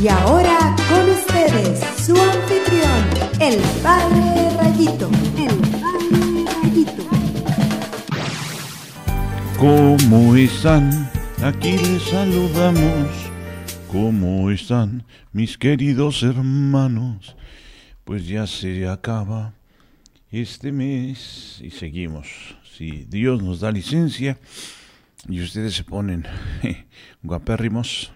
Y ahora con ustedes, su anfitrión, el Padre Rayito. El Padre Rayito. ¿Cómo están? Aquí les saludamos. ¿Cómo están mis queridos hermanos? Pues ya se acaba este mes y seguimos. Si Dios nos da licencia y ustedes se ponen guapérrimos,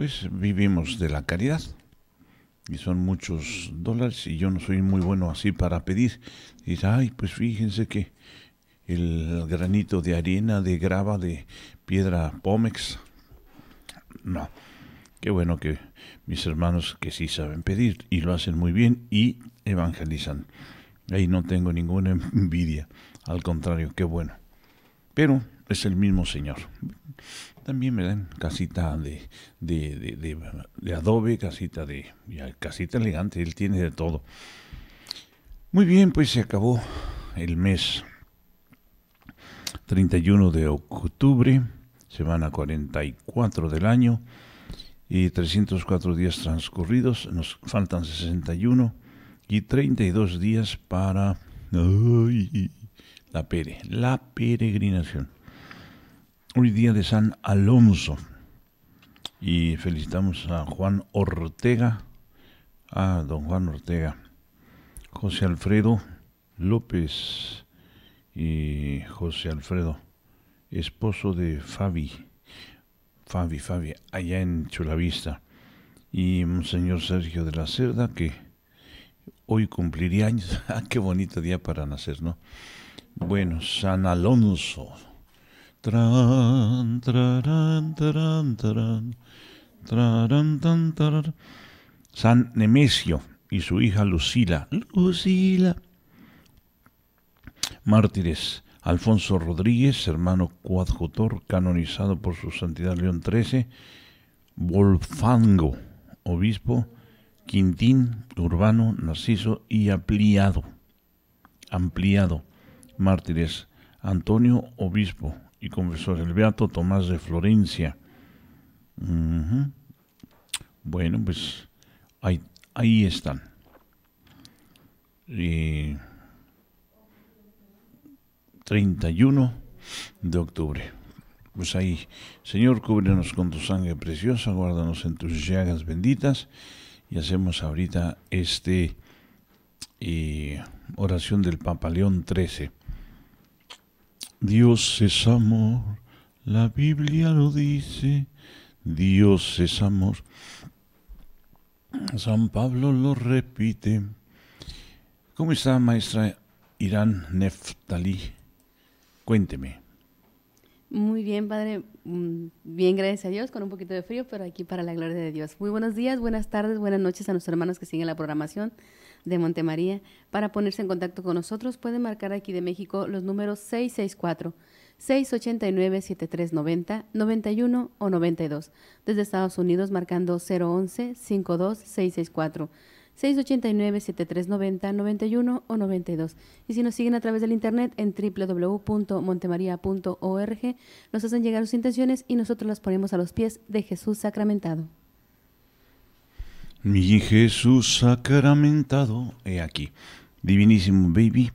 pues vivimos de la caridad. Y son muchos dólares y yo no soy muy bueno así para pedir. Y ay, pues fíjense que el granito de arena, de grava, de piedra pómex. No. Qué bueno que mis hermanos que sí saben pedir y lo hacen muy bien y evangelizan. Ahí no tengo ninguna envidia. Al contrario, qué bueno. Pero es el mismo Señor también, me dan Casita de, adobe, casita de casita elegante, él tiene de todo. Muy bien, pues se acabó el mes 31 de octubre, semana 44 del año y 304 días transcurridos, nos faltan 61 y 32 días para la pere, la peregrinación. Hoy día de San Alonso. Y felicitamos a Juan Ortega, a don Juan Ortega, José Alfredo López y José Alfredo, esposo de Fabi, Fabi, Fabi, allá en Chulavista. Y Monseñor Sergio de la Cerda, que hoy cumpliría años. Ah, ¡Qué bonito día para nacer, ¿no? Bueno, San Alonso. San Nemesio y su hija Lucila. Lucila. Mártires. Alfonso Rodríguez, hermano coadjutor, canonizado por su santidad León XIII. Wolfango, obispo. Quintín, Urbano, Narciso y Ampliado. Ampliado. Mártires. Antonio, obispo y confesor, el Beato Tomás de Florencia. Bueno, pues ahí, están. 31 eh, de octubre. Pues ahí, Señor, cúbrenos con tu sangre preciosa, guárdanos en tus llagas benditas y hacemos ahorita este eh, oración del Papa León 13 Dios es amor, la Biblia lo dice, Dios es amor. San Pablo lo repite. ¿Cómo está, maestra Irán Neftalí? Cuénteme. Muy bien, padre. Mm, bien, gracias a Dios, con un poquito de frío, pero aquí para la gloria de Dios. Muy buenos días, buenas tardes, buenas noches a nuestros hermanos que siguen la programación de Montemaría. Para ponerse en contacto con nosotros pueden marcar aquí de México los números 664. 689-7390, 91 o 92. Desde Estados Unidos marcando 011-52-664. 689-7390, 91 o 92. Y si nos siguen a través del internet en www.montemaria.org, nos hacen llegar sus intenciones y nosotros las ponemos a los pies de Jesús sacramentado. Mi Jesús sacramentado, he aquí. Divinísimo Baby,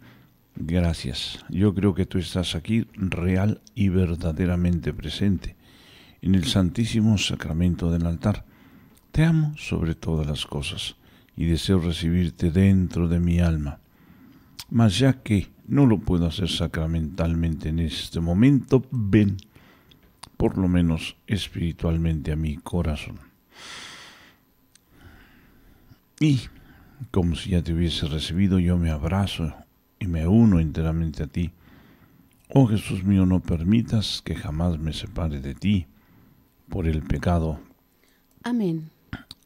gracias. Yo creo que tú estás aquí real y verdaderamente presente en el Santísimo Sacramento del altar. Te amo sobre todas las cosas y deseo recibirte dentro de mi alma. Mas ya que no lo puedo hacer sacramentalmente en este momento, ven por lo menos espiritualmente a mi corazón. Y, como si ya te hubiese recibido, yo me abrazo y me uno enteramente a ti. Oh Jesús mío, no permitas que jamás me separe de ti por el pecado. Amén.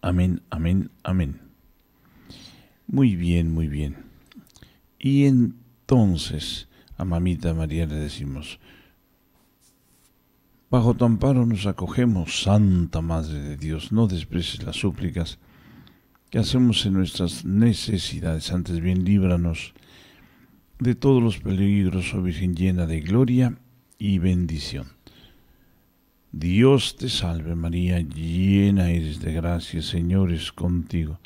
Amén, amén, amén. Muy bien, muy bien. Y entonces a mamita María le decimos, bajo tu amparo nos acogemos, Santa Madre de Dios, no desprecies las súplicas que hacemos en nuestras necesidades? Antes bien, líbranos de todos los peligros, oh Virgen llena de gloria y bendición. Dios te salve María, llena eres de gracia, Señor es contigo.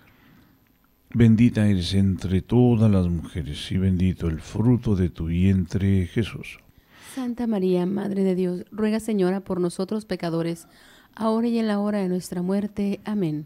Bendita eres entre todas las mujeres y bendito el fruto de tu vientre, Jesús. Santa María, Madre de Dios, ruega Señora por nosotros pecadores, ahora y en la hora de nuestra muerte. Amén.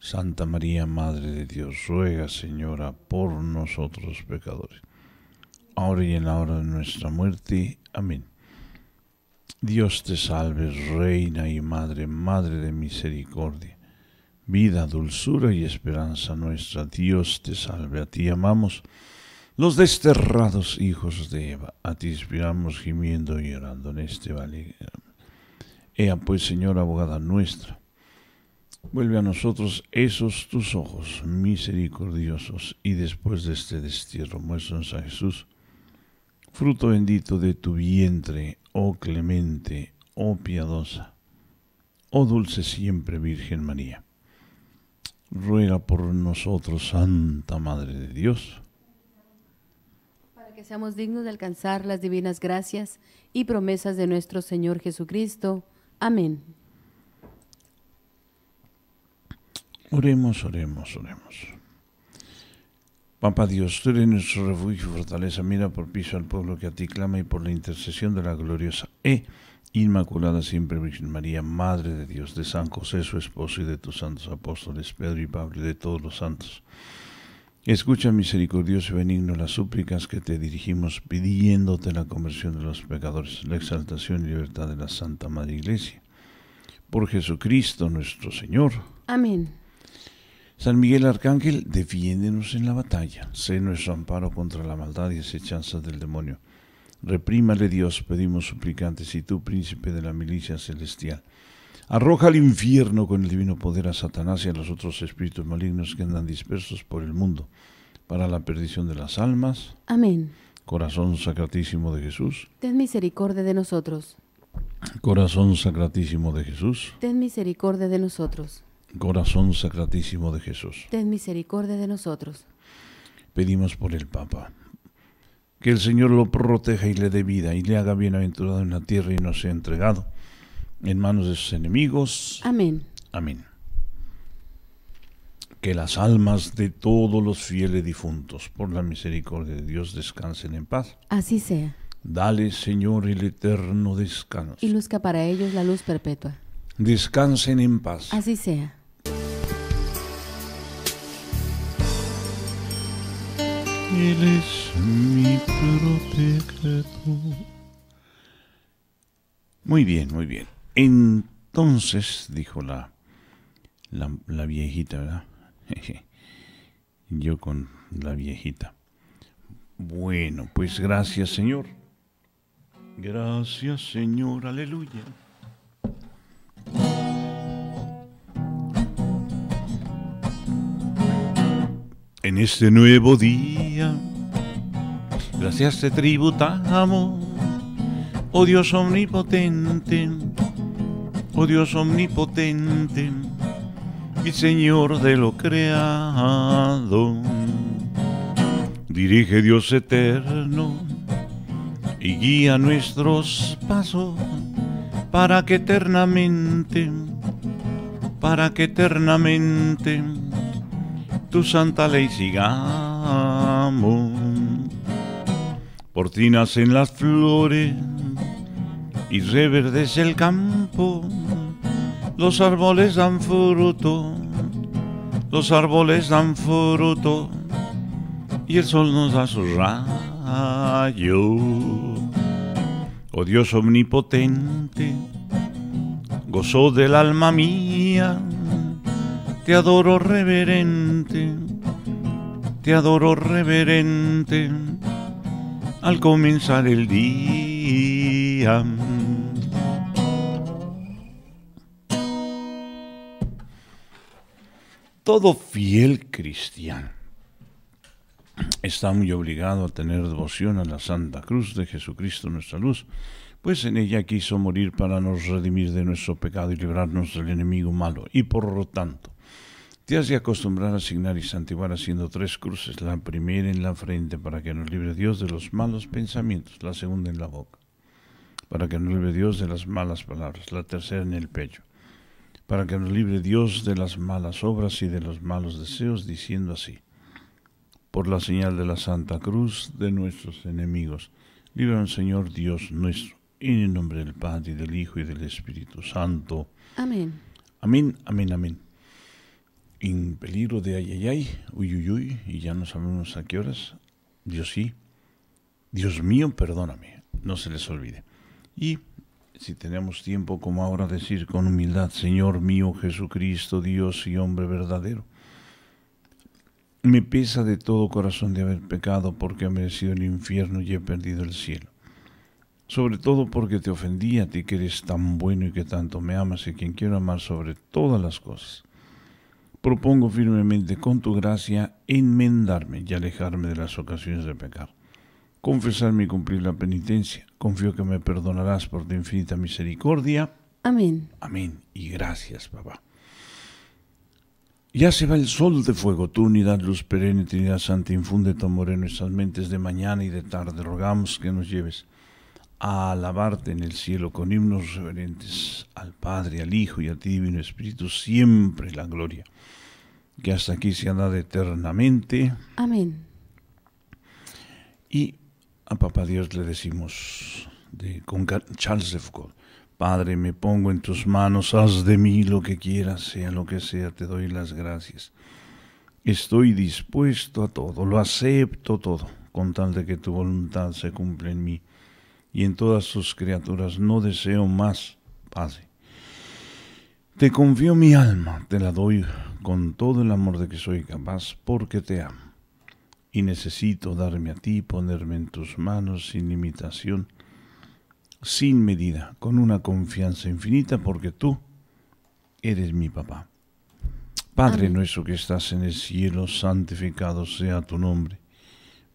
Santa María, Madre de Dios, ruega, Señora, por nosotros pecadores, ahora y en la hora de nuestra muerte. Amén. Dios te salve, Reina y Madre, Madre de misericordia, vida, dulzura y esperanza nuestra. Dios te salve, a ti amamos los desterrados hijos de Eva, a ti inspiramos gimiendo y llorando en este valle. Ea pues, Señora abogada nuestra, Vuelve a nosotros esos tus ojos misericordiosos y después de este destierro muéstranos a Jesús, fruto bendito de tu vientre, oh clemente, oh piadosa, oh dulce siempre Virgen María. Ruega por nosotros, Santa Madre de Dios. Para que seamos dignos de alcanzar las divinas gracias y promesas de nuestro Señor Jesucristo. Amén. Oremos, oremos, oremos. Papa Dios, tú eres nuestro refugio y fortaleza. Mira por piso al pueblo que a ti clama y por la intercesión de la gloriosa E. Inmaculada siempre Virgen María, Madre de Dios, de San José, su esposo, y de tus santos apóstoles, Pedro y Pablo, y de todos los santos. Escucha, misericordioso y benigno, las súplicas que te dirigimos, pidiéndote la conversión de los pecadores, la exaltación y libertad de la Santa Madre Iglesia. Por Jesucristo nuestro Señor. Amén. San Miguel Arcángel, defiéndenos en la batalla, sé nuestro amparo contra la maldad y asechanzas del demonio. Reprímale Dios, pedimos suplicantes, y tú, príncipe de la milicia celestial. Arroja al infierno con el divino poder a Satanás y a los otros espíritus malignos que andan dispersos por el mundo, para la perdición de las almas. Amén. Corazón sacratísimo de Jesús. Ten misericordia de nosotros. Corazón sacratísimo de Jesús. Ten misericordia de nosotros. Corazón Sacratísimo de Jesús. Ten misericordia de nosotros. Pedimos por el Papa. Que el Señor lo proteja y le dé vida y le haga bienaventurado en la tierra y no sea entregado en manos de sus enemigos. Amén. Amén. Que las almas de todos los fieles difuntos, por la misericordia de Dios, descansen en paz. Así sea. Dale, Señor, el eterno descanso. Y luzca para ellos la luz perpetua. Descansen en paz. Así sea. Eres mi Muy bien, muy bien. Entonces, dijo la, la, viejita, ¿verdad? Yo con la viejita. Bueno, pues gracias Señor. Gracias Señor, aleluya. en este nuevo día. Gracias te tributamos, oh Dios omnipotente, oh Dios omnipotente mi Señor de lo creado. Dirige Dios eterno y guía nuestros pasos para que eternamente, para que eternamente tu santa ley sigamos. Por en las flores y reverdece el campo. Los árboles dan fruto, los árboles dan fruto y el sol nos da su rayo. Oh Dios omnipotente, gozó del alma mía te adoro reverente, te adoro reverente al comenzar el día. Todo fiel cristiano está muy obligado a tener devoción a la Santa Cruz de Jesucristo nuestra luz, pues en ella quiso morir para nos redimir de nuestro pecado y librarnos del enemigo malo, y por lo tanto te has acostumbrar a asignar y santiguar haciendo tres cruces, la primera en la frente para que nos libre Dios de los malos pensamientos, la segunda en la boca, para que nos libre Dios de las malas palabras, la tercera en el pecho, para que nos libre Dios de las malas obras y de los malos deseos, diciendo así, por la señal de la Santa Cruz de nuestros enemigos, líbranos Señor Dios nuestro, en el nombre del Padre, y del Hijo, y del Espíritu Santo. Amén. Amén, amén, amén en peligro de ay, uy, uy, y ya no sabemos a qué horas. Dios sí, Dios mío, perdóname, no se les olvide. Y si tenemos tiempo, como ahora decir con humildad, Señor mío Jesucristo, Dios y hombre verdadero, me pesa de todo corazón de haber pecado porque he merecido el infierno y he perdido el cielo. Sobre todo porque te ofendí a ti que eres tan bueno y que tanto me amas y quien quiero amar sobre todas las cosas. Propongo firmemente con tu gracia enmendarme y alejarme de las ocasiones de pecar. Confesarme y cumplir la penitencia. Confío que me perdonarás por tu infinita misericordia. Amén. Amén. Y gracias, papá. Ya se va el sol de fuego, tu unidad, luz perenne, Trinidad Santa, infunde tu amor en nuestras mentes de mañana y de tarde. Rogamos que nos lleves a alabarte en el cielo con himnos reverentes al Padre, al Hijo y a ti, Divino Espíritu, siempre la gloria. Que hasta aquí se ha dado eternamente. Amén. Y a Papá Dios le decimos de, con Charles de Foucault, Padre, me pongo en tus manos, haz de mí lo que quieras, sea lo que sea, te doy las gracias. Estoy dispuesto a todo, lo acepto todo, con tal de que tu voluntad se cumpla en mí y en todas sus criaturas. No deseo más paz. Te confío mi alma, te la doy con todo el amor de que soy capaz, porque te amo. Y necesito darme a ti, ponerme en tus manos sin limitación, sin medida, con una confianza infinita, porque tú eres mi papá. Padre nuestro que estás en el cielo, santificado sea tu nombre.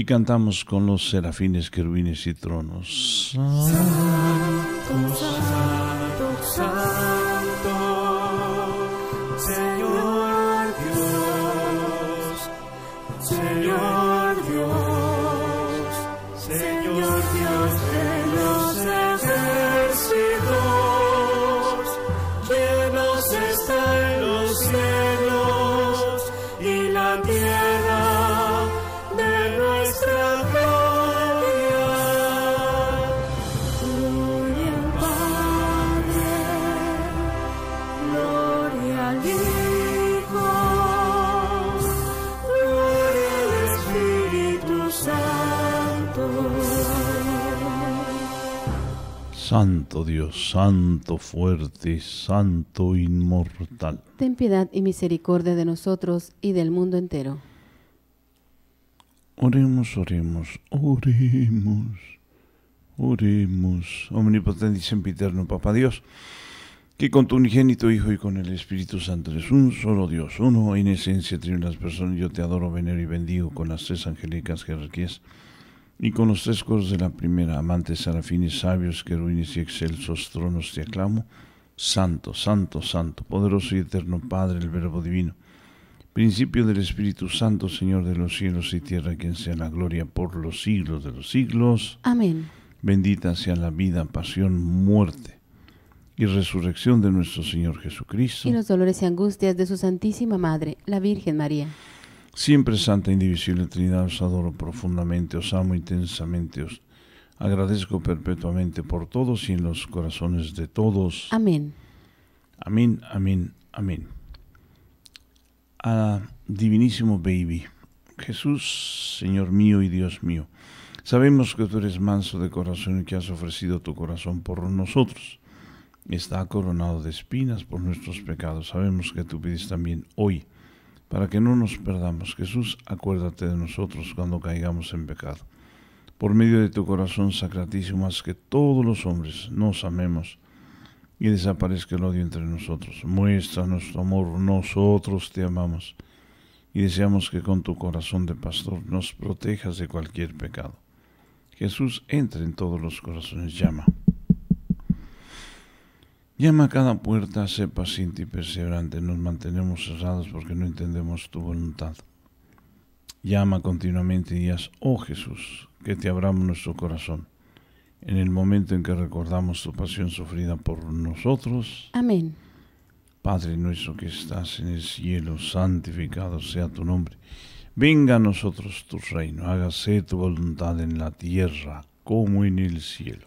y cantamos con los serafines, querubines y tronos. Santo Dios, Santo fuerte, Santo inmortal. Ten piedad y misericordia de nosotros y del mundo entero. Oremos, oremos, oremos, oremos. Omnipotente y sempiterno, Papa Dios, que con tu unigénito Hijo y con el Espíritu Santo eres un solo Dios, uno en esencia, las personas. Yo te adoro, venero y bendigo con las tres angélicas jerarquías. Y con los tres coros de la primera, amantes, serafines, sabios, querubines y excelsos tronos te aclamo, Santo, Santo, Santo, poderoso y eterno Padre, el Verbo Divino, principio del Espíritu Santo, Señor de los cielos y tierra, quien sea la gloria por los siglos de los siglos. Amén. Bendita sea la vida, pasión, muerte y resurrección de nuestro Señor Jesucristo. Y los dolores y angustias de su Santísima Madre, la Virgen María. Siempre Santa Indivisible Trinidad, os adoro profundamente, os amo intensamente, os agradezco perpetuamente por todos y en los corazones de todos. Amén. Amén, amén, amén. Ah, divinísimo Baby, Jesús, Señor mío y Dios mío, sabemos que tú eres manso de corazón y que has ofrecido tu corazón por nosotros. Está coronado de espinas por nuestros pecados. Sabemos que tú pides también hoy para que no nos perdamos. Jesús, acuérdate de nosotros cuando caigamos en pecado. Por medio de tu corazón sacratísimo, haz que todos los hombres nos amemos y desaparezca el odio entre nosotros. Muestra nuestro amor, nosotros te amamos y deseamos que con tu corazón de pastor nos protejas de cualquier pecado. Jesús entra en todos los corazones, llama. Llama a cada puerta, sé paciente y perseverante, nos mantenemos cerrados porque no entendemos tu voluntad. Llama continuamente y digas, oh Jesús, que te abramos nuestro corazón, en el momento en que recordamos tu pasión sufrida por nosotros. Amén. Padre nuestro que estás en el cielo, santificado sea tu nombre. Venga a nosotros tu reino, hágase tu voluntad en la tierra como en el cielo.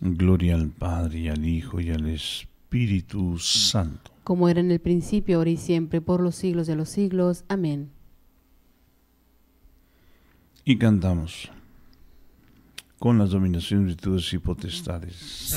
Gloria al Padre y al Hijo y al Espíritu Santo. Como era en el principio, ahora y siempre, por los siglos de los siglos. Amén. Y cantamos con las dominaciones, virtudes y potestades.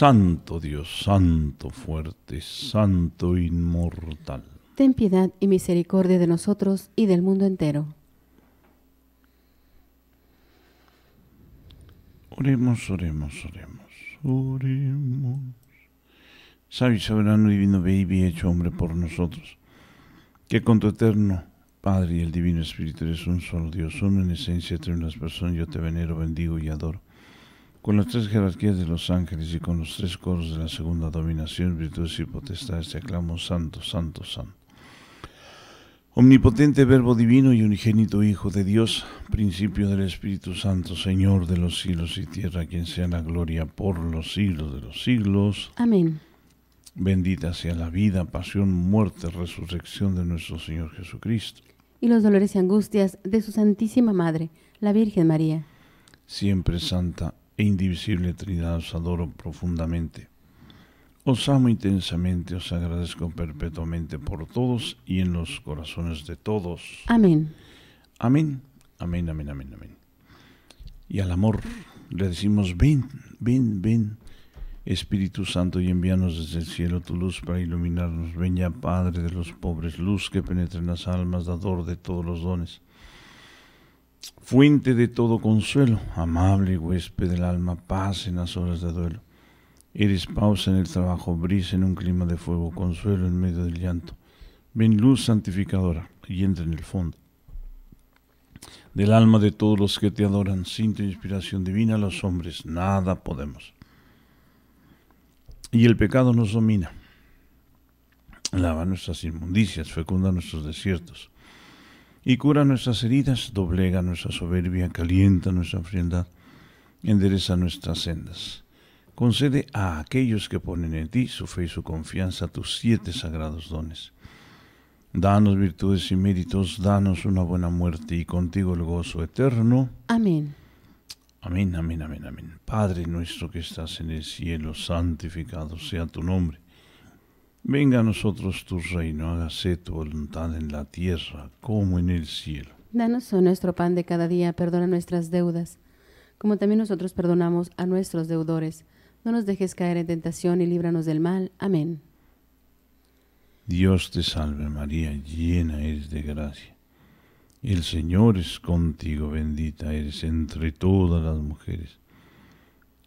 Santo Dios, Santo fuerte, Santo inmortal. Ten piedad y misericordia de nosotros y del mundo entero. Oremos, oremos, oremos, oremos. Sabio y soberano divino, ve y hecho hombre por nosotros, que con tu eterno Padre y el Divino Espíritu eres un solo Dios, uno en esencia, entre unas personas, yo te venero, bendigo y adoro con las tres jerarquías de los ángeles y con los tres coros de la segunda dominación, virtudes y potestades, te aclamo santo, santo, santo. Omnipotente Verbo Divino y unigénito Hijo de Dios, principio del Espíritu Santo, Señor de los cielos y tierra, quien sea la gloria por los siglos de los siglos. Amén. Bendita sea la vida, pasión, muerte, resurrección de nuestro Señor Jesucristo. Y los dolores y angustias de su Santísima Madre, la Virgen María. Siempre santa e indivisible Trinidad os adoro profundamente. Os amo intensamente, os agradezco perpetuamente por todos y en los corazones de todos. Amén. Amén, amén, amén, amén, amén. Y al amor le decimos, ven, ven, ven, Espíritu Santo, y envíanos desde el cielo tu luz para iluminarnos. Ven ya, Padre de los pobres, luz que penetre en las almas, dador de todos los dones. Fuente de todo consuelo, amable huésped del alma, paz en las horas de duelo. Eres pausa en el trabajo, brisa en un clima de fuego, consuelo en medio del llanto. Ven luz santificadora y entra en el fondo. Del alma de todos los que te adoran, sin tu e inspiración divina, los hombres nada podemos. Y el pecado nos domina. Lava nuestras inmundicias, fecunda nuestros desiertos y cura nuestras heridas, doblega nuestra soberbia, calienta nuestra frialdad, endereza nuestras sendas. Concede a aquellos que ponen en ti su fe y su confianza tus siete sagrados dones. Danos virtudes y méritos, danos una buena muerte y contigo el gozo eterno. Amén. Amén, amén, amén, amén. Padre nuestro que estás en el cielo, santificado sea tu nombre. Venga a nosotros tu reino, hágase tu voluntad en la tierra como en el cielo. Danos nuestro pan de cada día, perdona nuestras deudas, como también nosotros perdonamos a nuestros deudores. No nos dejes caer en tentación y líbranos del mal. Amén. Dios te salve María, llena eres de gracia. El Señor es contigo, bendita eres entre todas las mujeres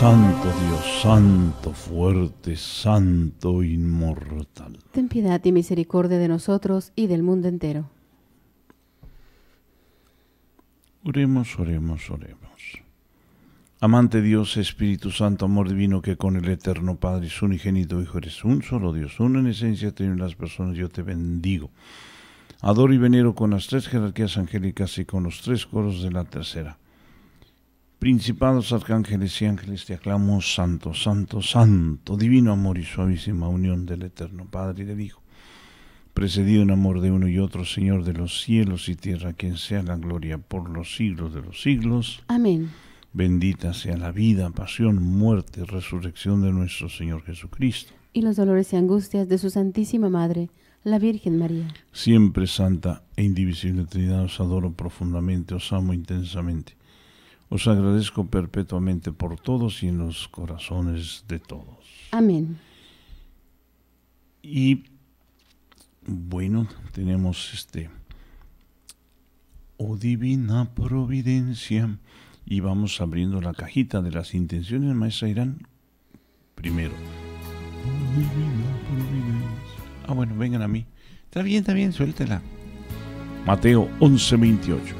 Santo Dios, santo, fuerte, santo, inmortal. Ten piedad y misericordia de nosotros y del mundo entero. Oremos, oremos, oremos. Amante Dios, Espíritu Santo, amor divino, que con el eterno Padre y unigénito Hijo eres un solo Dios, uno en esencia, tiene las personas, yo te bendigo. Adoro y venero con las tres jerarquías angélicas y con los tres coros de la tercera. Principados, arcángeles y ángeles, te aclamo santo, santo, santo, divino amor y suavísima unión del Eterno Padre y del Hijo, precedido en amor de uno y otro, Señor de los cielos y tierra, quien sea la gloria por los siglos de los siglos. Amén. Bendita sea la vida, pasión, muerte, resurrección de nuestro Señor Jesucristo. Y los dolores y angustias de su Santísima Madre, la Virgen María. Siempre santa e indivisible Trinidad, os adoro profundamente, os amo intensamente os agradezco perpetuamente por todos y en los corazones de todos. Amén. Y bueno, tenemos este, oh divina providencia, y vamos abriendo la cajita de las intenciones, maestra Irán, primero. Oh, divina providencia. Ah, bueno, vengan a mí. Está bien, está bien, suéltela. Mateo 28.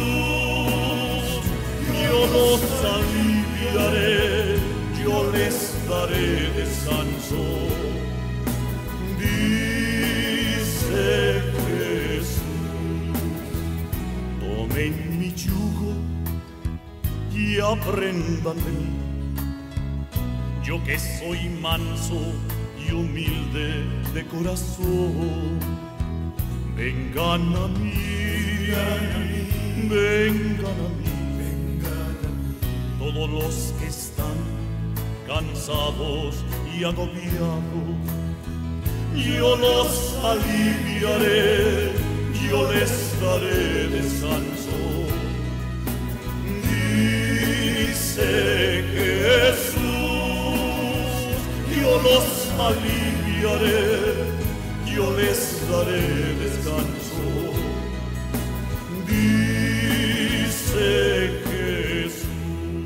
los aliviaré, yo les daré descanso. Dice Jesús, tomen mi yugo y aprendan de mí. Yo que soy manso y humilde de corazón, vengan a mí, vengan a mí todos los que están cansados y agobiados. Yo los aliviaré, yo les daré descanso. Dice Jesús, yo los aliviaré, yo les daré descanso. Dice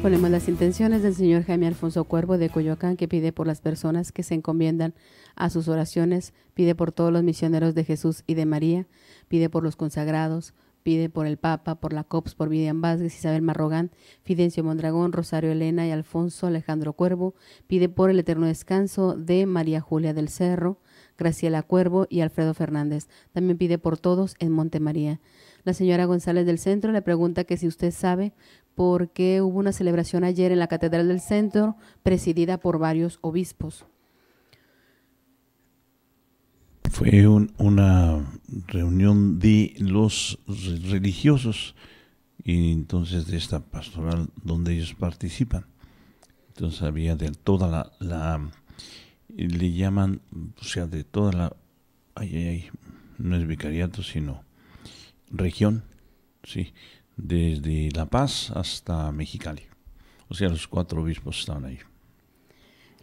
Ponemos las intenciones del señor Jaime Alfonso Cuervo de Coyoacán, que pide por las personas que se encomiendan a sus oraciones, pide por todos los misioneros de Jesús y de María, pide por los consagrados, pide por el Papa, por la COPS, por Vivian Vázquez, Isabel Marrogan, Fidencio Mondragón, Rosario Elena y Alfonso Alejandro Cuervo, pide por el eterno descanso de María Julia del Cerro, Graciela Cuervo y Alfredo Fernández. También pide por todos en Montemaría. La señora González del Centro le pregunta que si usted sabe porque hubo una celebración ayer en la Catedral del Centro presidida por varios obispos. Fue una reunión de los religiosos y entonces de esta pastoral donde ellos participan. Entonces había de toda la, la le llaman, o sea, de toda la, ay, ay, no es vicariato, sino región, sí, desde La Paz hasta Mexicali. O sea, los cuatro obispos estaban ahí.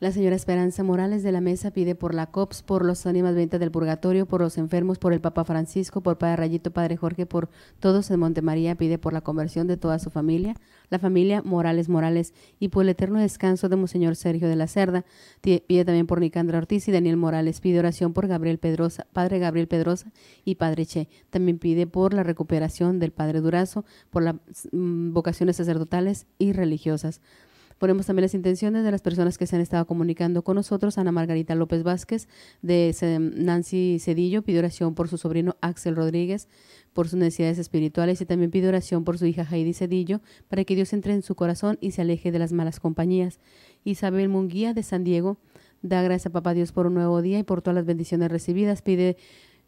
La señora Esperanza Morales de la Mesa pide por la COPS, por los ánimas ventas del purgatorio, por los enfermos, por el Papa Francisco, por Padre Rayito, Padre Jorge, por todos en Montemaría. Pide por la conversión de toda su familia, la familia Morales Morales y por el eterno descanso de Monseñor Sergio de la Cerda. Pide también por Nicandra Ortiz y Daniel Morales. Pide oración por Gabriel Pedrosa, Padre Gabriel Pedrosa y Padre Che. También pide por la recuperación del Padre Durazo, por las mm, vocaciones sacerdotales y religiosas. Ponemos también las intenciones de las personas que se han estado comunicando con nosotros. Ana Margarita López Vázquez de Nancy Cedillo pide oración por su sobrino Axel Rodríguez por sus necesidades espirituales y también pide oración por su hija Heidi Cedillo para que Dios entre en su corazón y se aleje de las malas compañías. Isabel Munguía de San Diego da gracias a Papá Dios por un nuevo día y por todas las bendiciones recibidas. Pide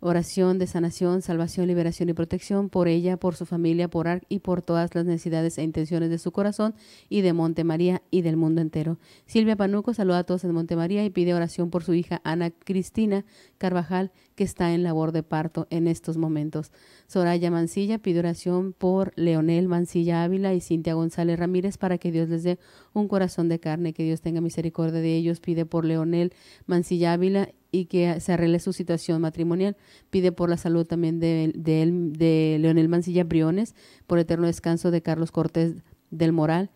Oración de sanación, salvación, liberación y protección por ella, por su familia, por Arc y por todas las necesidades e intenciones de su corazón y de Monte María y del mundo entero. Silvia Panuco saluda a todos en Monte María y pide oración por su hija Ana Cristina Carvajal, que está en labor de parto en estos momentos. Soraya Mancilla pide oración por Leonel Mancilla Ávila y Cintia González Ramírez para que Dios les dé un corazón de carne, que Dios tenga misericordia de ellos. Pide por Leonel Mancilla Ávila y que se arregle su situación matrimonial. Pide por la salud también de, de, Leonel Mancilla Briones, por eterno descanso de Carlos Cortés del Moral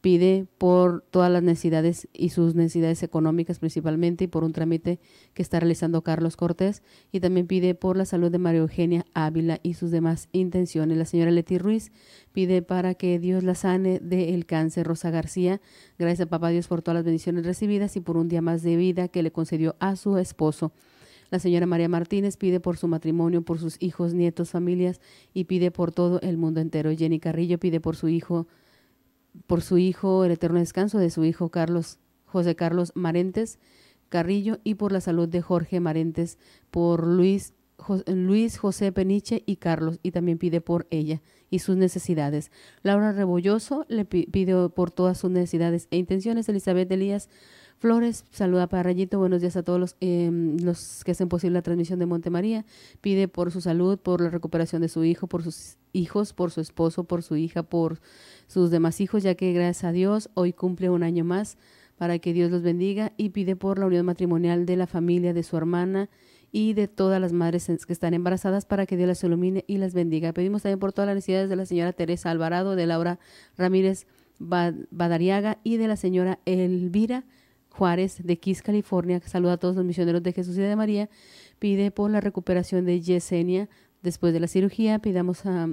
pide por todas las necesidades y sus necesidades económicas principalmente y por un trámite que está realizando Carlos Cortés y también pide por la salud de María Eugenia Ávila y sus demás intenciones. La señora Leti Ruiz pide para que Dios la sane del cáncer. Rosa García, gracias a Papá Dios por todas las bendiciones recibidas y por un día más de vida que le concedió a su esposo. La señora María Martínez pide por su matrimonio, por sus hijos, nietos, familias y pide por todo el mundo entero. Jenny Carrillo pide por su hijo por su hijo, el eterno descanso de su hijo Carlos, José Carlos Marentes Carrillo y por la salud de Jorge Marentes, por Luis, Luis José Peniche y Carlos, y también pide por ella y sus necesidades. Laura Rebolloso le pide por todas sus necesidades e intenciones. Elizabeth Elías Flores, saluda para Rayito, buenos días a todos los, em, los que hacen posible la transmisión de Montemaría. Pide por su salud, por la recuperación de su hijo, por sus hijos, por su esposo, por su hija, por sus demás hijos, ya que gracias a Dios hoy cumple un año más para que Dios los bendiga y pide por la unión matrimonial de la familia de su hermana y de todas las madres que están embarazadas para que Dios las ilumine y las bendiga. Pedimos también por todas las necesidades de la señora Teresa Alvarado, de Laura Ramírez Badariaga y de la señora Elvira Juárez de Kiss, California, que saluda a todos los misioneros de Jesús y de María. Pide por la recuperación de Yesenia Después de la cirugía, pidamos a,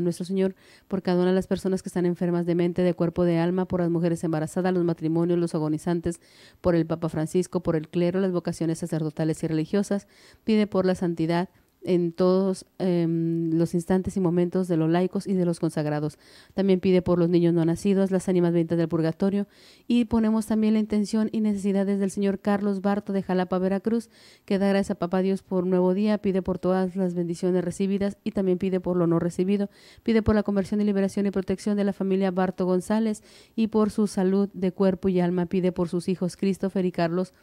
nuestro Señor por cada una de las personas que están enfermas de mente, de cuerpo, de alma, por las mujeres embarazadas, los matrimonios, los agonizantes, por el Papa Francisco, por el clero, las vocaciones sacerdotales y religiosas. Pide por la santidad en todos em, los instantes y momentos de los laicos y de los consagrados. También pide por los niños no nacidos, las ánimas ventas del purgatorio y ponemos también la intención y necesidades del señor Carlos Barto de Jalapa, Veracruz, que da gracias a Papá Dios por nuevo día, pide por todas las bendiciones recibidas y también pide por lo no recibido, pide por la conversión y liberación y protección de la familia Barto González y por su salud de cuerpo y alma, pide por sus hijos Christopher y Carlos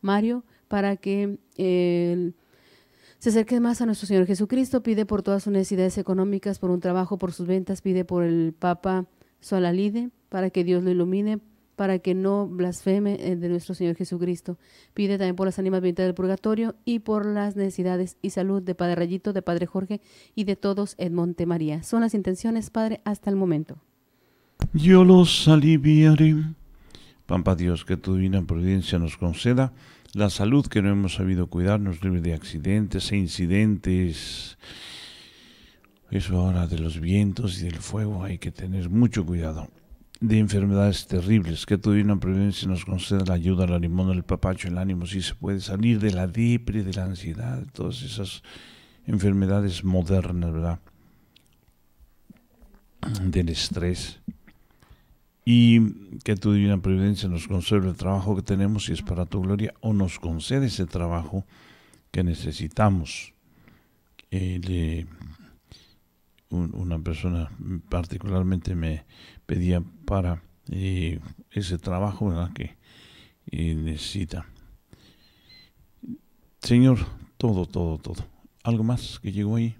Mario para que el eh, se acerque más a nuestro Señor Jesucristo, pide por todas sus necesidades económicas, por un trabajo, por sus ventas, pide por el Papa Solalide, para que Dios lo ilumine, para que no blasfeme eh, de nuestro Señor Jesucristo. Pide también por las ánimas vientas del purgatorio y por las necesidades y salud de Padre Rayito, de Padre Jorge y de todos en Monte María. Son las intenciones, Padre, hasta el momento. Yo los aliviaré. Pampa Dios, que tu divina providencia nos conceda la salud que no hemos sabido cuidar nos libre de accidentes e incidentes. Eso ahora de los vientos y del fuego hay que tener mucho cuidado. De enfermedades terribles, que tu divina si nos conceda la ayuda, la limón, el papacho, el ánimo, si se puede salir de la depre, de la ansiedad, todas esas enfermedades modernas, ¿verdad? Del estrés y que tu divina providencia nos conserve el trabajo que tenemos y es para tu gloria o nos concede ese trabajo que necesitamos. Eh, una persona particularmente me pedía para eh, ese trabajo que eh, necesita. Señor, todo, todo, todo. ¿Algo más que llegó ahí?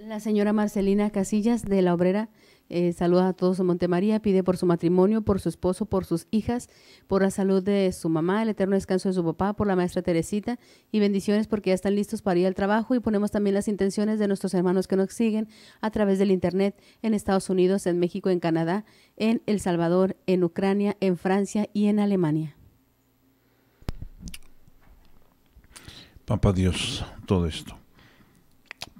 La señora Marcelina Casillas de la Obrera eh, saluda a todos en Montemaría, pide por su matrimonio, por su esposo, por sus hijas, por la salud de su mamá, el eterno descanso de su papá, por la maestra Teresita y bendiciones porque ya están listos para ir al trabajo y ponemos también las intenciones de nuestros hermanos que nos siguen a través del Internet en Estados Unidos, en México, en Canadá, en El Salvador, en Ucrania, en Francia y en Alemania. Papá Dios, todo esto.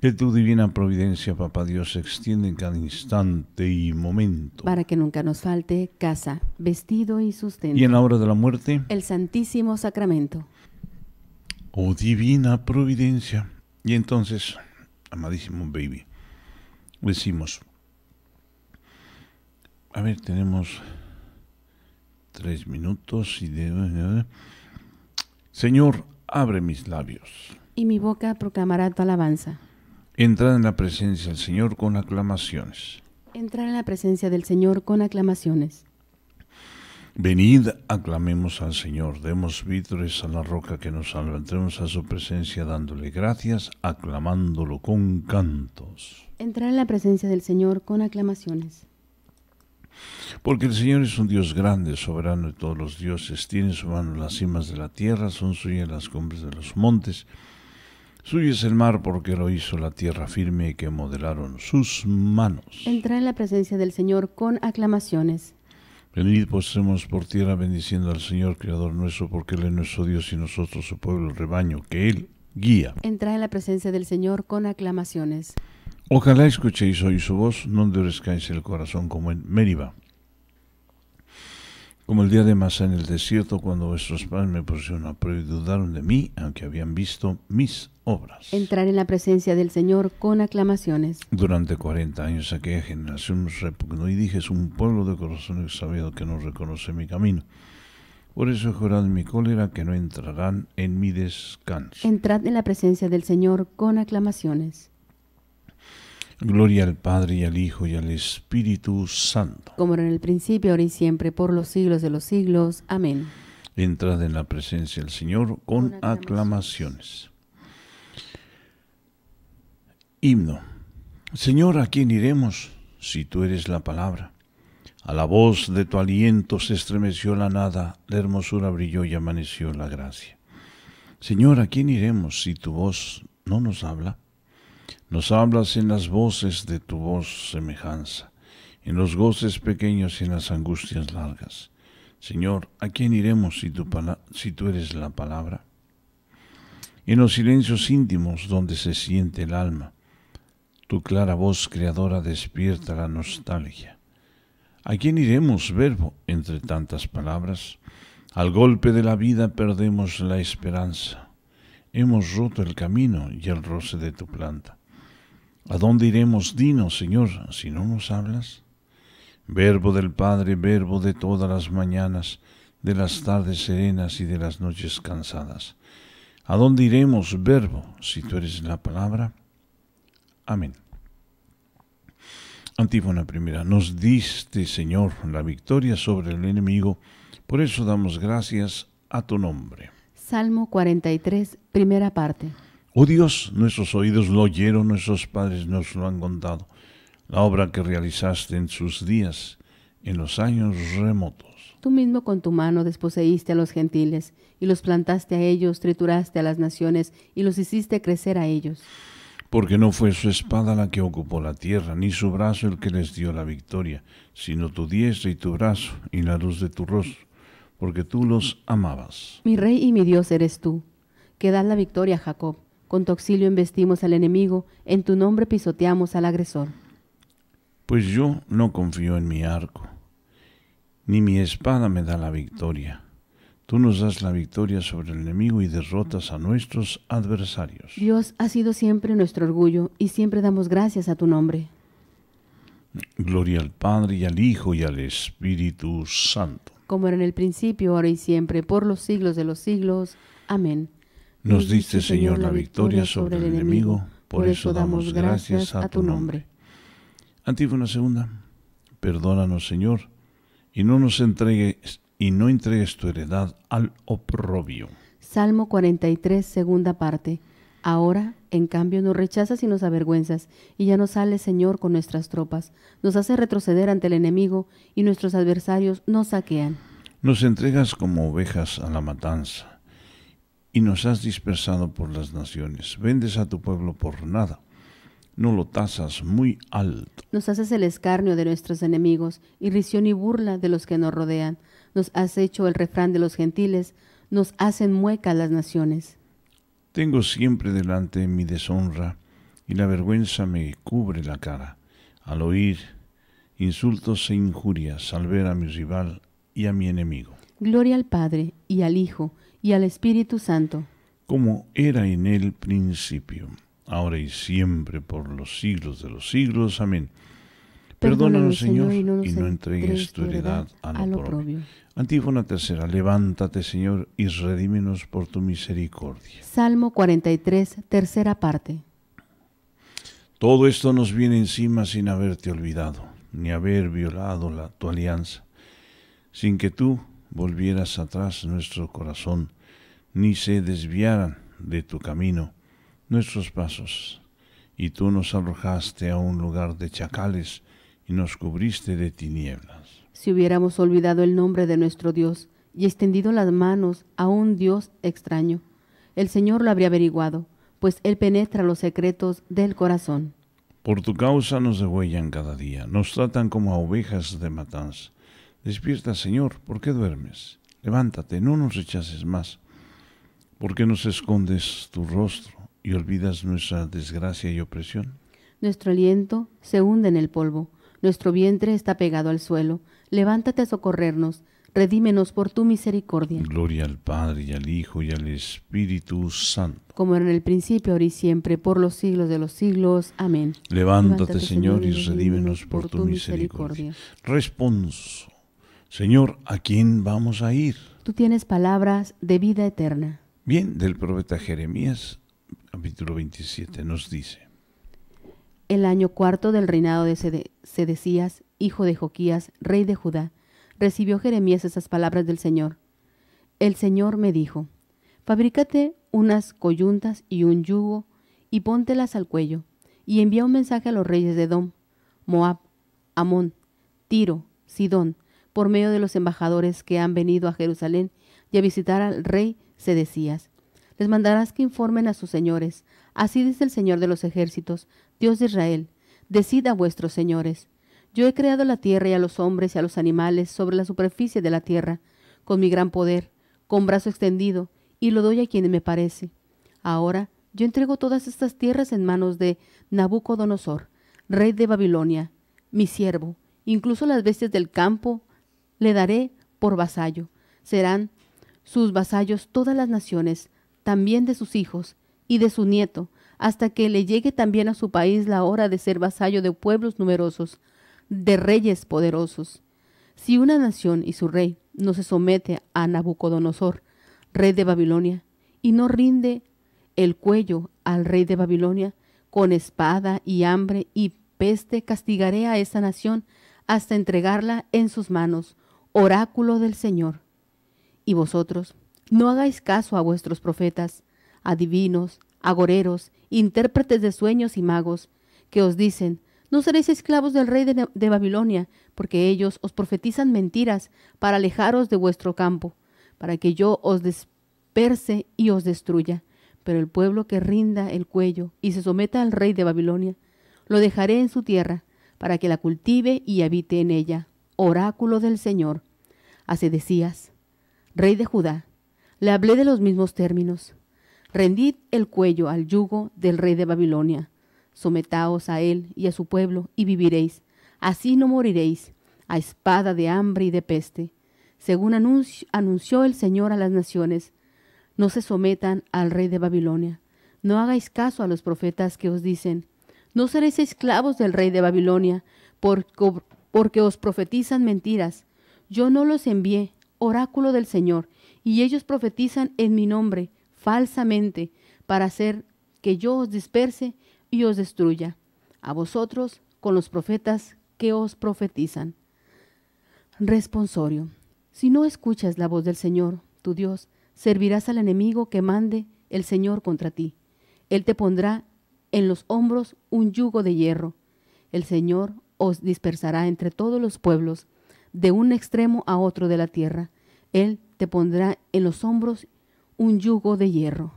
Que tu divina providencia, papá Dios, se extiende en cada instante y momento. Para que nunca nos falte casa, vestido y sustento. Y en la hora de la muerte. El Santísimo Sacramento. Oh divina providencia. Y entonces, amadísimo baby, decimos, a ver, tenemos tres minutos y de... Señor, abre mis labios. Y mi boca proclamará tu alabanza. Entrad en la presencia del Señor con aclamaciones. Entrar en la presencia del Señor con aclamaciones. Venid, aclamemos al Señor, demos vítores a la roca que nos salva, entremos a su presencia dándole gracias, aclamándolo con cantos. Entrar en la presencia del Señor con aclamaciones. Porque el Señor es un Dios grande, soberano de todos los dioses, tiene su mano las cimas de la tierra, son suyas las cumbres de los montes, Suyo es el mar porque lo hizo la tierra firme que modelaron sus manos. Entra en la presencia del Señor con aclamaciones. Venid, posemos pues, por tierra bendiciendo al Señor, Creador nuestro, porque Él es nuestro Dios y nosotros su pueblo, el rebaño, que Él guía. Entra en la presencia del Señor con aclamaciones. Ojalá escuchéis hoy su voz, no endurezcáis el corazón como en Meriba. Como el día de masa en el desierto, cuando vuestros padres me pusieron a prueba y dudaron de mí, aunque habían visto mis Entrar en la presencia del Señor con aclamaciones. Durante 40 años aquella generación repugnó y dije, es un pueblo de corazón sabios que no reconoce mi camino. Por eso he mi cólera que no entrarán en mi descanso. Entrad en la presencia del Señor con aclamaciones. Gloria al Padre y al Hijo y al Espíritu Santo. Como era en el principio, ahora y siempre, por los siglos de los siglos. Amén. Entrad en la presencia del Señor con, aclamaciones. Himno. Señor, ¿a quién iremos si tú eres la palabra? A la voz de tu aliento se estremeció la nada, la hermosura brilló y amaneció la gracia. Señor, ¿a quién iremos si tu voz no nos habla? Nos hablas en las voces de tu voz semejanza, en los goces pequeños y en las angustias largas. Señor, ¿a quién iremos si, si tú eres la palabra? En los silencios íntimos donde se siente el alma, tu clara voz creadora despierta la nostalgia. ¿A quién iremos, verbo, entre tantas palabras? Al golpe de la vida perdemos la esperanza. Hemos roto el camino y el roce de tu planta. ¿A dónde iremos, Dino, Señor, si no nos hablas? Verbo del Padre, verbo de todas las mañanas, de las tardes serenas y de las noches cansadas. ¿A dónde iremos, verbo, si tú eres la palabra? Amén. Antífona primera, nos diste, Señor, la victoria sobre el enemigo, por eso damos gracias a tu nombre. Salmo 43, primera parte. Oh Dios, nuestros oídos lo oyeron, nuestros padres nos lo han contado, la obra que realizaste en sus días, en los años remotos. Tú mismo con tu mano desposeíste a los gentiles, y los plantaste a ellos, trituraste a las naciones, y los hiciste crecer a ellos porque no fue su espada la que ocupó la tierra, ni su brazo el que les dio la victoria, sino tu diestra y tu brazo y la luz de tu rostro, porque tú los amabas. Mi rey y mi Dios eres tú, que das la victoria a Jacob. Con tu auxilio investimos al enemigo, en tu nombre pisoteamos al agresor. Pues yo no confío en mi arco, ni mi espada me da la victoria Tú nos das la victoria sobre el enemigo y derrotas a nuestros adversarios. Dios ha sido siempre nuestro orgullo y siempre damos gracias a tu nombre. Gloria al Padre y al Hijo y al Espíritu Santo. Como era en el principio, ahora y siempre, por los siglos de los siglos. Amén. Nos diste, Señor, la victoria sobre el enemigo, por eso damos gracias a tu nombre. Antífona segunda, perdónanos, Señor, y no nos entregues y no entregues tu heredad al oprobio. Salmo 43, segunda parte. Ahora, en cambio, nos rechazas y nos avergüenzas, y ya no sales, Señor, con nuestras tropas. Nos hace retroceder ante el enemigo, y nuestros adversarios nos saquean. Nos entregas como ovejas a la matanza, y nos has dispersado por las naciones. Vendes a tu pueblo por nada no lo tasas muy alto. Nos haces el escarnio de nuestros enemigos, irrisión y burla de los que nos rodean nos has hecho el refrán de los gentiles, nos hacen mueca las naciones. Tengo siempre delante mi deshonra, y la vergüenza me cubre la cara, al oír insultos e injurias, al ver a mi rival y a mi enemigo. Gloria al Padre, y al Hijo, y al Espíritu Santo. Como era en el principio, ahora y siempre, por los siglos de los siglos. Amén. Perdónanos, Señor, y no, entregues tu heredad a lo propio. Antífona tercera, levántate, Señor, y redímenos por tu misericordia. Salmo 43, tercera parte. Todo esto nos viene encima sin haberte olvidado, ni haber violado la, tu alianza, sin que tú volvieras atrás nuestro corazón, ni se desviaran de tu camino nuestros pasos. Y tú nos arrojaste a un lugar de chacales, y nos cubriste de tinieblas. Si hubiéramos olvidado el nombre de nuestro Dios y extendido las manos a un Dios extraño, el Señor lo habría averiguado, pues Él penetra los secretos del corazón. Por tu causa nos degüellan cada día, nos tratan como a ovejas de matanza. Despierta, Señor, ¿por qué duermes? Levántate, no nos rechaces más. ¿Por qué nos escondes tu rostro y olvidas nuestra desgracia y opresión? Nuestro aliento se hunde en el polvo nuestro vientre está pegado al suelo. Levántate a socorrernos. Redímenos por tu misericordia. Gloria al Padre y al Hijo y al Espíritu Santo. Como era en el principio, ahora y siempre, por los siglos de los siglos. Amén. Levántate, Señor, y redímenos por, tu misericordia. misericordia. Responso. Señor, ¿a quién vamos a ir? Tú tienes palabras de vida eterna. Bien, del profeta Jeremías, capítulo 27, nos dice el año cuarto del reinado de Sedecías, hijo de Joquías, rey de Judá, recibió Jeremías esas palabras del Señor. El Señor me dijo, Fabrícate unas coyuntas y un yugo, y póntelas al cuello, y envía un mensaje a los reyes de Edom, Moab, Amón, Tiro, Sidón, por medio de los embajadores que han venido a Jerusalén y a visitar al rey Sedecías. Les mandarás que informen a sus señores. Así dice el Señor de los ejércitos, Dios de Israel, decid vuestros señores. Yo he creado la tierra y a los hombres y a los animales sobre la superficie de la tierra, con mi gran poder, con brazo extendido, y lo doy a quien me parece. Ahora yo entrego todas estas tierras en manos de Nabucodonosor, rey de Babilonia, mi siervo, incluso las bestias del campo, le daré por vasallo. Serán sus vasallos todas las naciones, también de sus hijos y de su nieto, hasta que le llegue también a su país la hora de ser vasallo de pueblos numerosos, de reyes poderosos. Si una nación y su rey no se somete a Nabucodonosor, rey de Babilonia, y no rinde el cuello al rey de Babilonia, con espada y hambre y peste castigaré a esa nación hasta entregarla en sus manos, oráculo del Señor. Y vosotros, no hagáis caso a vuestros profetas, adivinos, agoreros intérpretes de sueños y magos, que os dicen, no seréis esclavos del rey de, Babilonia, porque ellos os profetizan mentiras para alejaros de vuestro campo, para que yo os disperse y os destruya. Pero el pueblo que rinda el cuello y se someta al rey de Babilonia, lo dejaré en su tierra, para que la cultive y habite en ella. Oráculo del Señor. Así decías, rey de Judá, le hablé de los mismos términos. Rendid el cuello al yugo del rey de Babilonia. Sometaos a él y a su pueblo y viviréis. Así no moriréis, a espada de hambre y de peste. Según anunció el Señor a las naciones, no se sometan al rey de Babilonia. No hagáis caso a los profetas que os dicen, no seréis esclavos del rey de Babilonia, porque os profetizan mentiras. Yo no los envié, oráculo del Señor, y ellos profetizan en mi nombre falsamente para hacer que yo os disperse y os destruya, a vosotros con los profetas que os profetizan. Responsorio. Si no escuchas la voz del Señor, tu Dios, servirás al enemigo que mande el Señor contra ti. Él te pondrá en los hombros un yugo de hierro. El Señor os dispersará entre todos los pueblos, de un extremo a otro de la tierra. Él te pondrá en los hombros un yugo de hierro.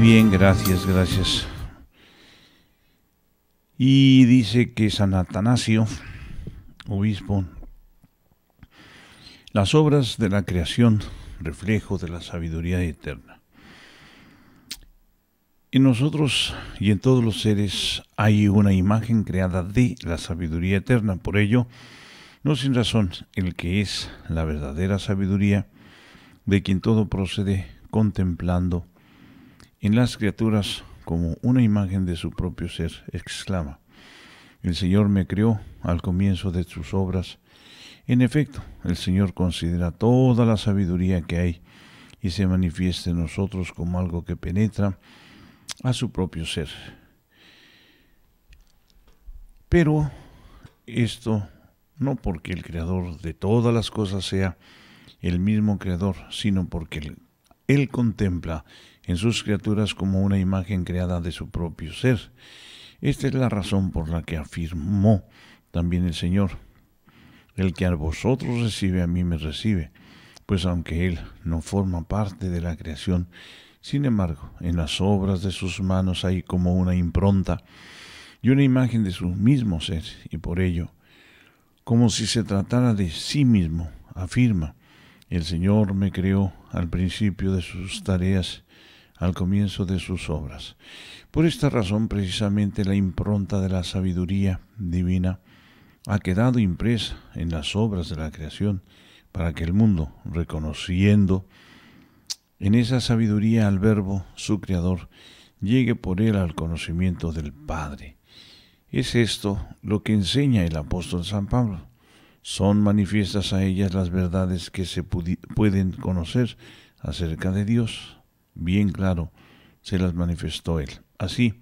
bien, gracias, gracias. Y dice que San Atanasio, obispo, las obras de la creación, reflejo de la sabiduría eterna. En nosotros y en todos los seres hay una imagen creada de la sabiduría eterna. Por ello, no sin razón, el que es la verdadera sabiduría, de quien todo procede contemplando en las criaturas como una imagen de su propio ser, exclama, el Señor me creó al comienzo de sus obras. En efecto, el Señor considera toda la sabiduría que hay y se manifiesta en nosotros como algo que penetra a su propio ser. Pero esto no porque el creador de todas las cosas sea el mismo creador, sino porque él contempla en sus criaturas como una imagen creada de su propio ser. Esta es la razón por la que afirmó también el Señor, el que a vosotros recibe, a mí me recibe, pues aunque Él no forma parte de la creación, sin embargo, en las obras de sus manos hay como una impronta y una imagen de su mismo ser, y por ello, como si se tratara de sí mismo, afirma, el Señor me creó al principio de sus tareas al comienzo de sus obras. Por esta razón precisamente la impronta de la sabiduría divina ha quedado impresa en las obras de la creación para que el mundo, reconociendo en esa sabiduría al Verbo, su Creador, llegue por él al conocimiento del Padre. Es esto lo que enseña el apóstol San Pablo. Son manifiestas a ellas las verdades que se pueden conocer acerca de Dios, bien claro se las manifestó Él. Así,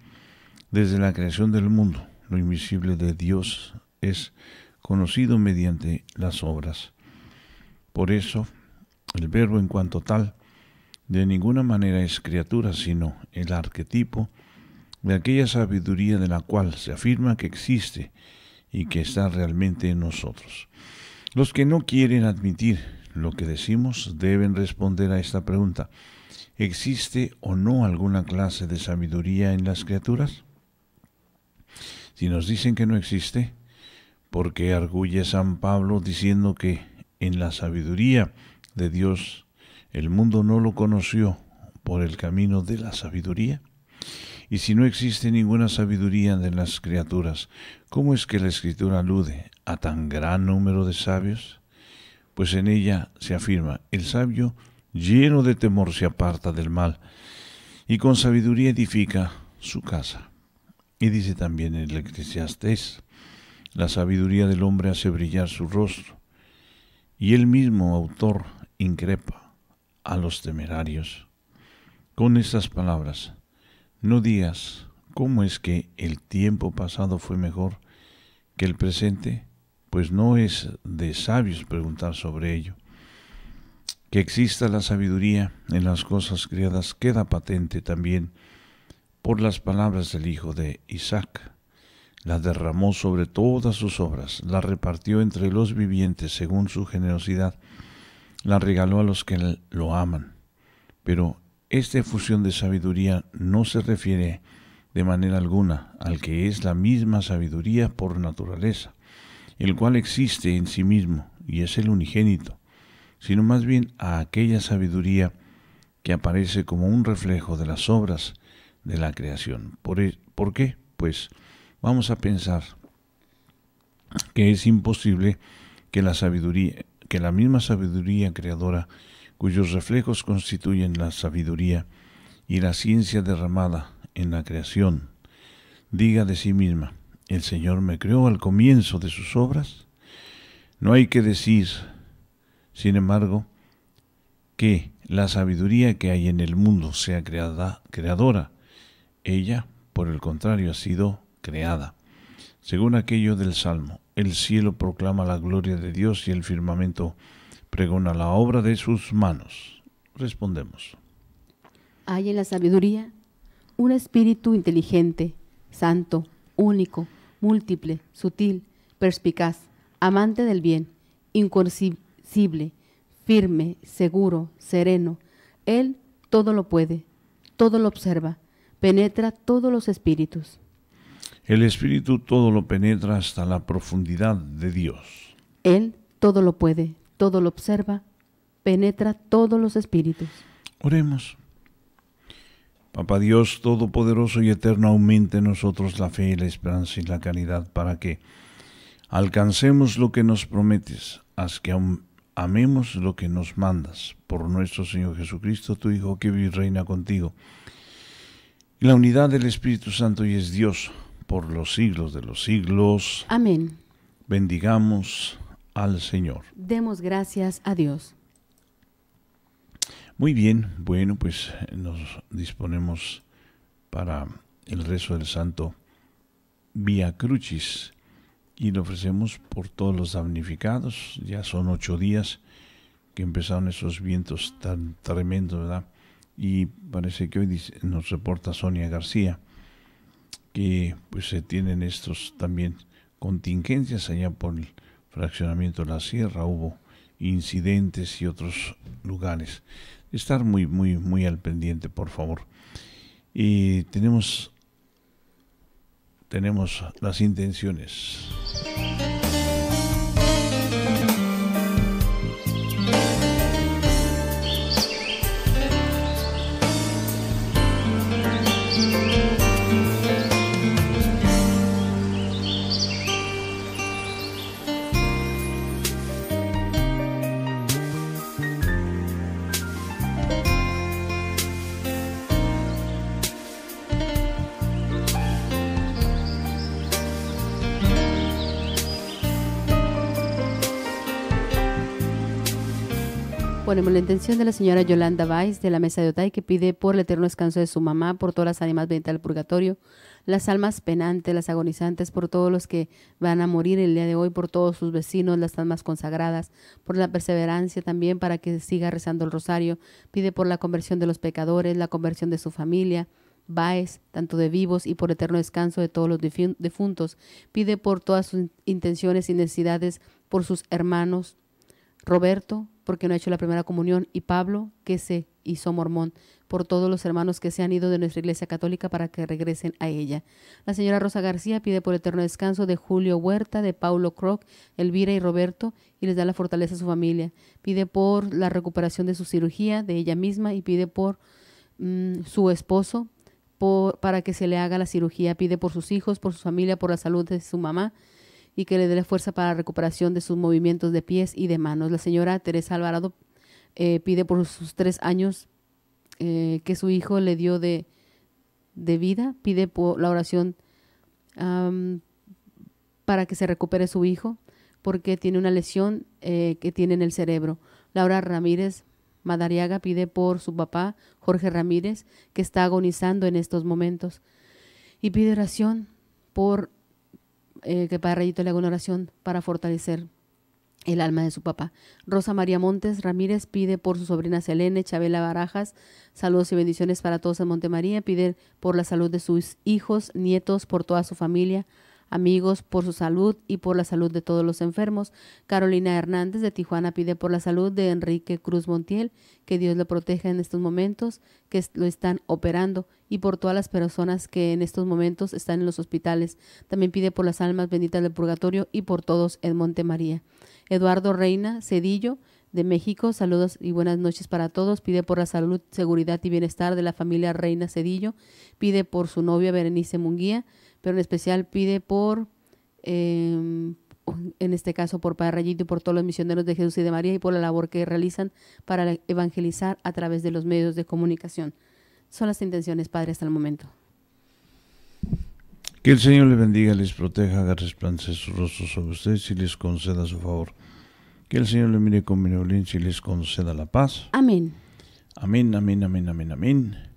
desde la creación del mundo, lo invisible de Dios es conocido mediante las obras. Por eso, el verbo en cuanto tal, de ninguna manera es criatura, sino el arquetipo de aquella sabiduría de la cual se afirma que existe y que está realmente en nosotros. Los que no quieren admitir lo que decimos deben responder a esta pregunta. ¿Existe o no alguna clase de sabiduría en las criaturas? Si nos dicen que no existe, ¿por qué arguye San Pablo diciendo que en la sabiduría de Dios el mundo no lo conoció por el camino de la sabiduría? Y si no existe ninguna sabiduría de las criaturas, ¿cómo es que la escritura alude a tan gran número de sabios? Pues en ella se afirma, el sabio lleno de temor se aparta del mal y con sabiduría edifica su casa. Y dice también el Eclesiastés, la sabiduría del hombre hace brillar su rostro y el mismo autor increpa a los temerarios. Con estas palabras, no digas cómo es que el tiempo pasado fue mejor que el presente, pues no es de sabios preguntar sobre ello que exista la sabiduría en las cosas creadas queda patente también por las palabras del hijo de Isaac. La derramó sobre todas sus obras, la repartió entre los vivientes según su generosidad, la regaló a los que lo aman. Pero esta efusión de sabiduría no se refiere de manera alguna al que es la misma sabiduría por naturaleza, el cual existe en sí mismo y es el unigénito, sino más bien a aquella sabiduría que aparece como un reflejo de las obras de la creación. E, ¿Por, qué? Pues vamos a pensar que es imposible que la sabiduría, que la misma sabiduría creadora, cuyos reflejos constituyen la sabiduría y la ciencia derramada en la creación, diga de sí misma, el Señor me creó al comienzo de sus obras. No hay que decir sin embargo, que la sabiduría que hay en el mundo sea creada, creadora. Ella, por el contrario, ha sido creada. Según aquello del Salmo, el cielo proclama la gloria de Dios y el firmamento pregona la obra de sus manos. Respondemos. Hay en la sabiduría un espíritu inteligente, santo, único, múltiple, sutil, perspicaz, amante del bien, incoercible, firme, seguro, sereno. Él todo lo puede, todo lo observa, penetra todos los espíritus. El espíritu todo lo penetra hasta la profundidad de Dios. Él todo lo puede, todo lo observa, penetra todos los espíritus. Oremos. Papá Dios Todopoderoso y Eterno, aumente en nosotros la fe, la esperanza y la caridad para que alcancemos lo que nos prometes. Haz que amemos lo que nos mandas por nuestro Señor Jesucristo, tu Hijo, que vive y reina contigo. la unidad del Espíritu Santo y es Dios por los siglos de los siglos. Amén. Bendigamos al Señor. Demos gracias a Dios. Muy bien, bueno, pues nos disponemos para el rezo del Santo Vía Crucis y lo ofrecemos por todos los damnificados. Ya son ocho días que empezaron esos vientos tan tremendos, ¿verdad? Y parece que hoy nos reporta Sonia García que pues se tienen estos también contingencias allá por el fraccionamiento de la sierra hubo incidentes y otros lugares. Estar muy muy muy al pendiente, por favor. Y eh, tenemos tenemos las intenciones. Ponemos la intención de la señora Yolanda Baez de la Mesa de Otay que pide por el eterno descanso de su mamá, por todas las ánimas venidas al purgatorio, las almas penantes, las agonizantes, por todos los que van a morir el día de hoy, por todos sus vecinos, las almas consagradas, por la perseverancia también para que siga rezando el rosario. Pide por la conversión de los pecadores, la conversión de su familia, Baez, tanto de vivos y por eterno descanso de todos los difuntos. Pide por todas sus intenciones y necesidades, por sus hermanos Roberto, porque no ha hecho la primera comunión, y Pablo, que se hizo mormón, por todos los hermanos que se han ido de nuestra Iglesia Católica para que regresen a ella. La señora Rosa García pide por eterno descanso de Julio Huerta, de Paulo Croc, Elvira y Roberto, y les da la fortaleza a su familia. Pide por la recuperación de su cirugía, de ella misma, y pide por mm, su esposo, para que se le haga la cirugía. Pide por sus hijos, por su familia, por la salud de su mamá y que le dé la fuerza para la recuperación de sus movimientos de pies y de manos. La señora Teresa Alvarado eh, pide por sus tres años eh, que su hijo le dio de, vida, pide por la oración para que se recupere su hijo, porque tiene una lesión eh, que tiene en el cerebro. Laura Ramírez Madariaga pide por su papá, Jorge Ramírez, que está agonizando en estos momentos, y pide oración por eh, que Padre Rayito le haga una oración para fortalecer el alma de su papá. Rosa María Montes Ramírez pide por su sobrina Selene Chabela Barajas. Saludos y bendiciones para todos en Montemaría. Pide por la salud de sus hijos, nietos, por toda su familia amigos, por su salud y por la salud de todos los enfermos. Carolina Hernández de Tijuana pide por la salud de Enrique Cruz Montiel, que Dios lo proteja en estos momentos que lo están operando y por todas las personas que en estos momentos están en los hospitales. También pide por las almas benditas del purgatorio y por todos en Montemaría. Eduardo Reina Cedillo de México. Saludos y buenas noches para todos. Pide por la salud, seguridad y bienestar de la familia Reina Cedillo. Pide por su novia Berenice Munguía en especial pide por, em, en este caso, por Padre Rayito y por todos los misioneros de Jesús y de María y por la labor que realizan para evangelizar a través de los medios de comunicación. Son las intenciones, Padre, hasta el momento. Que el Señor les bendiga, les proteja, haga resplandecer su rostro sobre ustedes y les conceda su favor. Que el Señor le mire con benevolencia y les conceda la paz. Amén. Amén, amén, amén, amén, amén.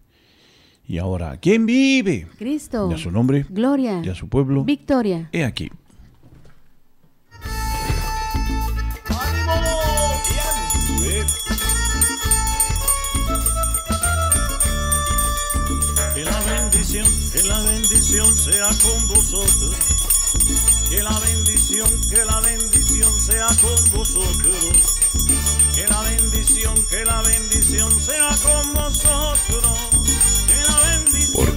Y ahora, ¿quién vive? Cristo. Y a su nombre. Gloria. Y a su pueblo. Victoria. He aquí. Que la bendición, que la bendición sea con vosotros. Que la bendición, que la bendición sea con vosotros. Que la bendición, que la bendición sea con vosotros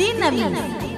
Dinamita.